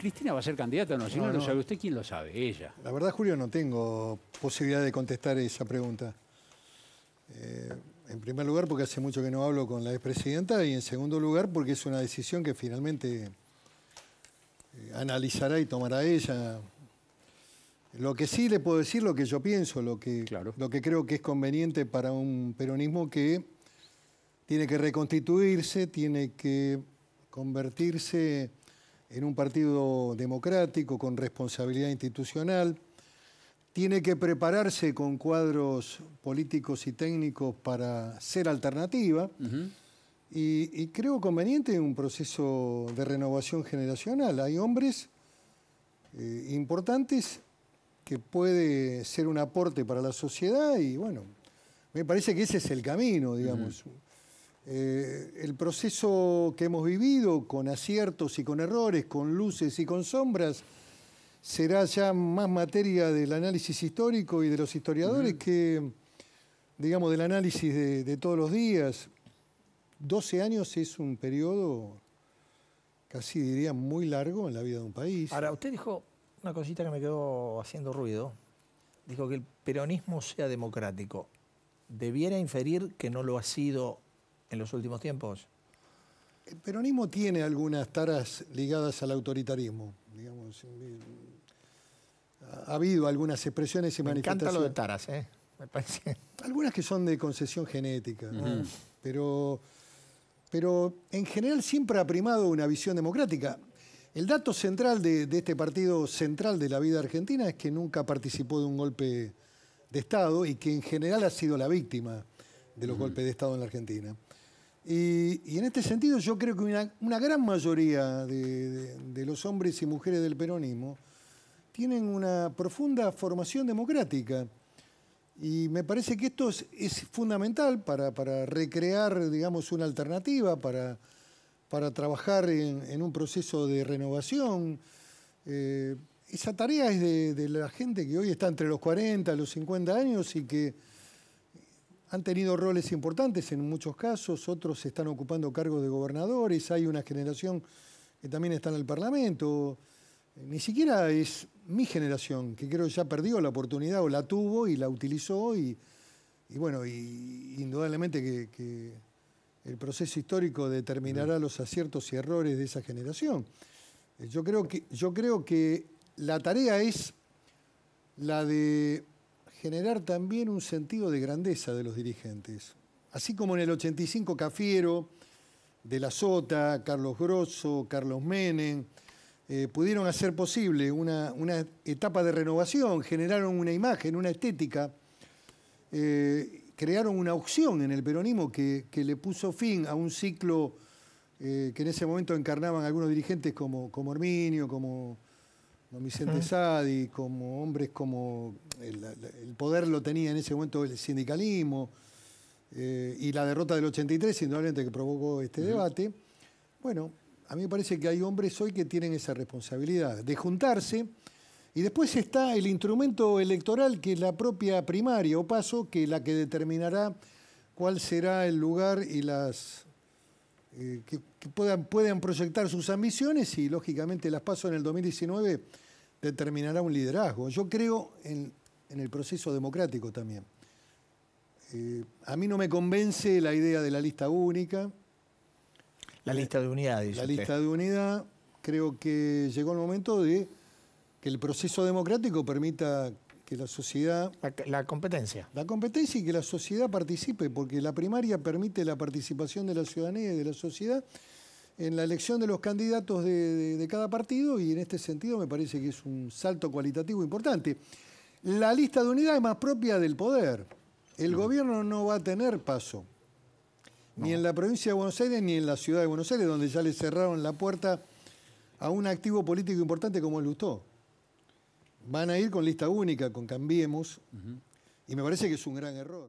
Cristina va a ser candidata o no, si no, lo sabe usted, ¿quién lo sabe? Ella. La verdad, Julio, no tengo posibilidad de contestar esa pregunta. Eh, en primer lugar, porque hace mucho que no hablo con la expresidenta, y en segundo lugar, porque es una decisión que finalmente eh, analizará y tomará ella. Lo que sí le puedo decir, lo que yo pienso, lo que, lo que creo que es conveniente para un peronismo que tiene que reconstituirse, tiene que convertirse en un partido democrático, con responsabilidad institucional, tiene que prepararse con cuadros políticos y técnicos para ser alternativa. y, creo conveniente un proceso de renovación generacional. Hay hombres eh, importantes que puede ser un aporte para la sociedad y bueno, me parece que ese es el camino, digamos. Eh, el proceso que hemos vivido, con aciertos y con errores, con luces y con sombras, será ya más materia del análisis histórico y de los historiadores que, digamos, del análisis de, de, todos los días. 12 años es un periodo, casi diría, muy largo en la vida de un país. Ahora, usted dijo una cosita que me quedó haciendo ruido. Dijo que el peronismo sea democrático. Debiera inferir que no lo ha sido en los últimos tiempos? El peronismo tiene algunas taras ligadas al autoritarismo. ha habido algunas expresiones y manifestaciones. lo de taras, ¿eh? Algunas que son de concesión genética, pero, pero en general siempre ha primado una visión democrática. El dato central de, este partido central de la vida argentina es que nunca participó de un golpe de Estado y que en general ha sido la víctima de los golpes de Estado en la Argentina. Y, en este sentido yo creo que una, gran mayoría de, los hombres y mujeres del peronismo tienen una profunda formación democrática. Y me parece que esto es, fundamental para, recrear, digamos, una alternativa, para, para trabajar en, un proceso de renovación. Eh, esa tarea es de, la gente que hoy está entre los 40 los 50 años y que han tenido roles importantes en muchos casos, otros están ocupando cargos de gobernadores, hay una generación que también está en el Parlamento. Ni siquiera es mi generación, que creo que ya perdió la oportunidad o la tuvo y la utilizó y, bueno, y, indudablemente que, el proceso histórico determinará los aciertos y errores de esa generación. Eh, yo creo que, yo creo que la tarea es la de generar también un sentido de grandeza de los dirigentes. Así como en el 85 Cafiero, De La Sota, Carlos Grosso, Carlos Menem, eh, pudieron hacer posible una, una, etapa de renovación, generaron una imagen, una estética, eh, crearon una opción en el peronismo que, le puso fin a un ciclo eh, que en ese momento encarnaban algunos dirigentes como, como Herminio, como Don Vicente Sadi, como hombres como el, poder lo tenía en ese momento el sindicalismo eh, y la derrota del 83, indudablemente que provocó este debate. Bueno, a mí me parece que hay hombres hoy que tienen esa responsabilidad de juntarse. Y después está el instrumento electoral, que es la propia primaria o paso, que es la que determinará cuál será el lugar y las eh, que, puedan, puedan proyectar sus ambiciones y lógicamente las paso en el 2019 determinará un liderazgo. Yo creo en, en el proceso democrático también. Eh, a mí no me convence la idea de la lista única. La lista de unidad, dice. La lista de unidad. Creo que llegó el momento de que el proceso democrático permita que la sociedad... La, competencia. La competencia y que la sociedad participe, porque la primaria permite la participación de la ciudadanía y de la sociedad en la elección de los candidatos de cada partido y en este sentido me parece que es un salto cualitativo importante. La lista de unidad es más propia del poder. El mm. gobierno no va a tener paso, ni en la provincia de Buenos Aires ni en la ciudad de Buenos Aires, donde ya le cerraron la puerta a un activo político importante como el Lustó. Van a ir con lista única, con Cambiemos, y me parece que es un gran error.